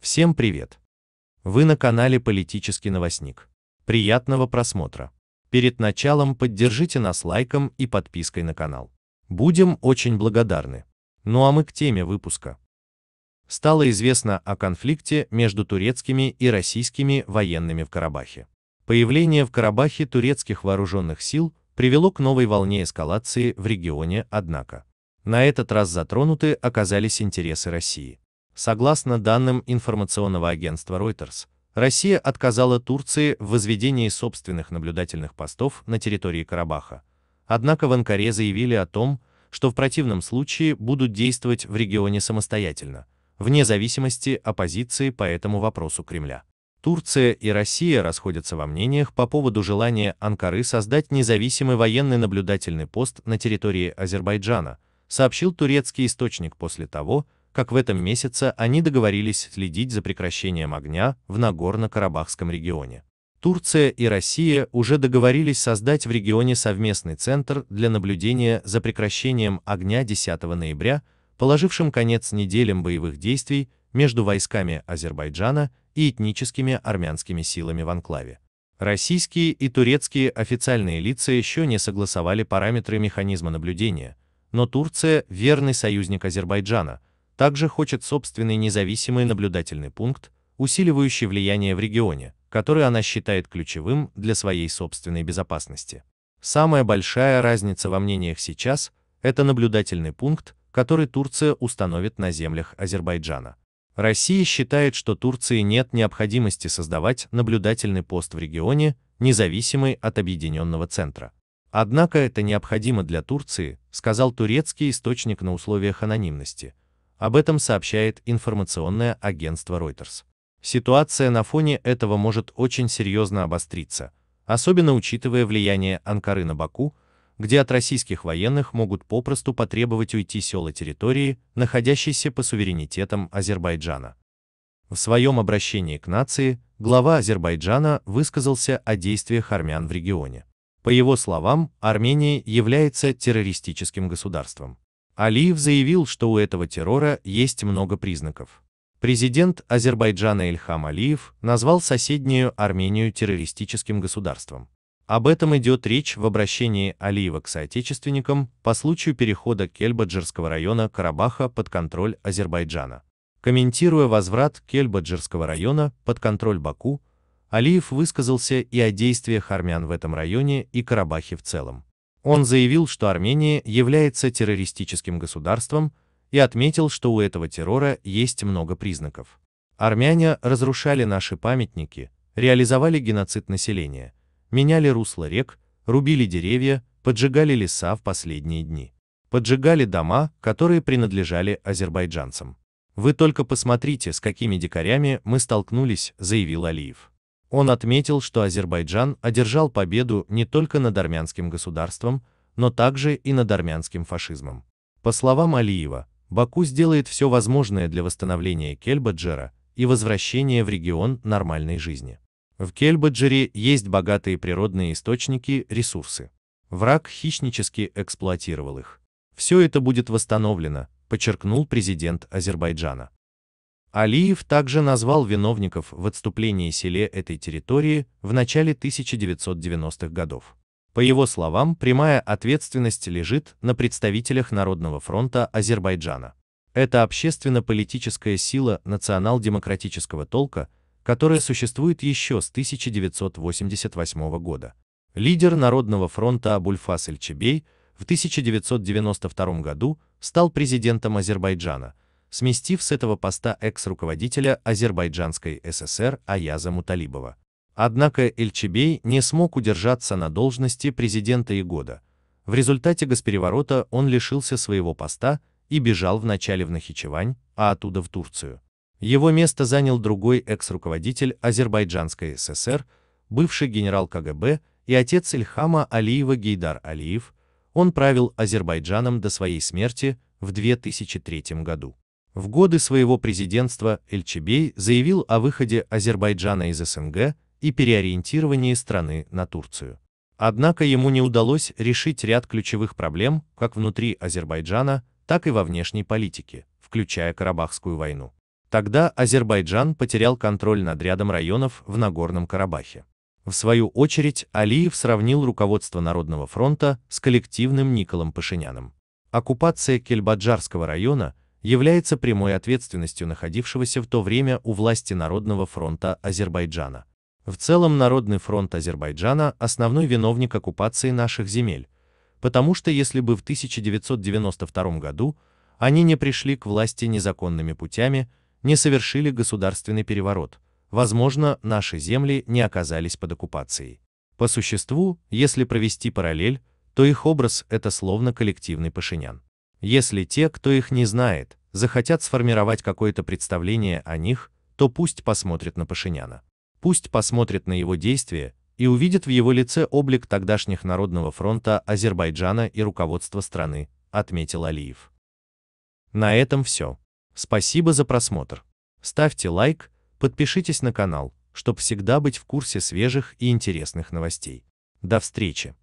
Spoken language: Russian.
Всем привет! Вы на канале «Политический новостник». Приятного просмотра! Перед началом поддержите нас лайком и подпиской на канал. Будем очень благодарны. Ну а мы к теме выпуска. Стало известно о конфликте между турецкими и российскими военными в Карабахе. Появление в Карабахе турецких вооруженных сил привело к новой волне эскалации в регионе, однако на этот раз затронуты оказались интересы России. Согласно данным информационного агентства Reuters, Россия отказала Турции в возведении собственных наблюдательных постов на территории Карабаха. Однако в Анкаре заявили о том, что в противном случае будут действовать в регионе самостоятельно, вне зависимости оппозиции по этому вопросу Кремля. Турция и Россия расходятся во мнениях по поводу желания Анкары создать независимый военный наблюдательный пост на территории Азербайджана – сообщил турецкий источник после того, как в этом месяце они договорились следить за прекращением огня в Нагорно-Карабахском регионе. Турция и Россия уже договорились создать в регионе совместный центр для наблюдения за прекращением огня 10 ноября, положившим конец неделям боевых действий между войсками Азербайджана и этническими армянскими силами в анклаве. Российские и турецкие официальные лица еще не согласовали параметры механизма наблюдения – но Турция, верный союзник Азербайджана, также хочет собственный независимый наблюдательный пункт, усиливающий влияние в регионе, который она считает ключевым для своей собственной безопасности. Самая большая разница во мнениях сейчас – это наблюдательный пункт, который Турция установит на землях Азербайджана. Россия считает, что Турции нет необходимости создавать наблюдательный пост в регионе, независимый от Объединенного Центра. Однако это необходимо для Турции, сказал турецкий источник на условиях анонимности. Об этом сообщает информационное агентство Reuters. Ситуация на фоне этого может очень серьезно обостриться, особенно учитывая влияние Анкары на Баку, где от российских военных могут попросту потребовать уйти села территории, находящейся по суверенитетам Азербайджана. В своем обращении к нации глава Азербайджана высказался о действиях армян в регионе. По его словам, Армения является террористическим государством. Алиев заявил, что у этого террора есть много признаков. Президент Азербайджана Ильхам Алиев назвал соседнюю Армению террористическим государством. Об этом идет речь в обращении Алиева к соотечественникам по случаю перехода Кельбаджирского района Карабаха под контроль Азербайджана. Комментируя возврат Кельбаджирского района под контроль Баку, Алиев высказался и о действиях армян в этом районе и Карабахе в целом. Он заявил, что Армения является террористическим государством и отметил, что у этого террора есть много признаков. Армяне разрушали наши памятники, реализовали геноцид населения, меняли русло рек, рубили деревья, поджигали леса в последние дни. Поджигали дома, которые принадлежали азербайджанцам. «Вы только посмотрите, с какими дикарями мы столкнулись», — заявил Алиев. Он отметил, что Азербайджан одержал победу не только над армянским государством, но также и над армянским фашизмом. По словам Алиева, Баку сделает все возможное для восстановления Кельбаджера и возвращения в регион нормальной жизни. В Кельбаджере есть богатые природные источники, ресурсы. Враг хищнически эксплуатировал их. Все это будет восстановлено, подчеркнул президент Азербайджана. Алиев также назвал виновников в отступлении селе этой территории в начале 1990-х годов. По его словам, прямая ответственность лежит на представителях Народного фронта Азербайджана. Это общественно-политическая сила национал-демократического толка, которая существует еще с 1988 года. Лидер Народного фронта Абульфас Эльчебей в 1992 году стал президентом Азербайджана – сместив с этого поста экс-руководителя Азербайджанской ССР Аяза Муталибова. Однако Эльчебей не смог удержаться на должности президента и В результате госпереворота он лишился своего поста и бежал вначале в Нахичевань, а оттуда в Турцию. Его место занял другой экс-руководитель Азербайджанской ССР, бывший генерал КГБ и отец Ильхама Алиева Гейдар Алиев, он правил Азербайджаном до своей смерти в 2003 году. В годы своего президентства Эльчебей заявил о выходе Азербайджана из СНГ и переориентировании страны на Турцию. Однако ему не удалось решить ряд ключевых проблем как внутри Азербайджана, так и во внешней политике, включая Карабахскую войну. Тогда Азербайджан потерял контроль над рядом районов в Нагорном Карабахе. В свою очередь Алиев сравнил руководство Народного фронта с коллективным Николом Пашиняном. Оккупация Кельбаджарского района – является прямой ответственностью находившегося в то время у власти Народного фронта Азербайджана. В целом Народный фронт Азербайджана – основной виновник оккупации наших земель, потому что если бы в 1992 году они не пришли к власти незаконными путями, не совершили государственный переворот, возможно, наши земли не оказались под оккупацией. По существу, если провести параллель, то их образ – это словно коллективный пашинян. Если те, кто их не знает, захотят сформировать какое-то представление о них, то пусть посмотрят на Пашиняна. Пусть посмотрят на его действия и увидят в его лице облик тогдашних Народного фронта Азербайджана и руководства страны, отметил Алиев. На этом все. Спасибо за просмотр. Ставьте лайк, подпишитесь на канал, чтобы всегда быть в курсе свежих и интересных новостей. До встречи!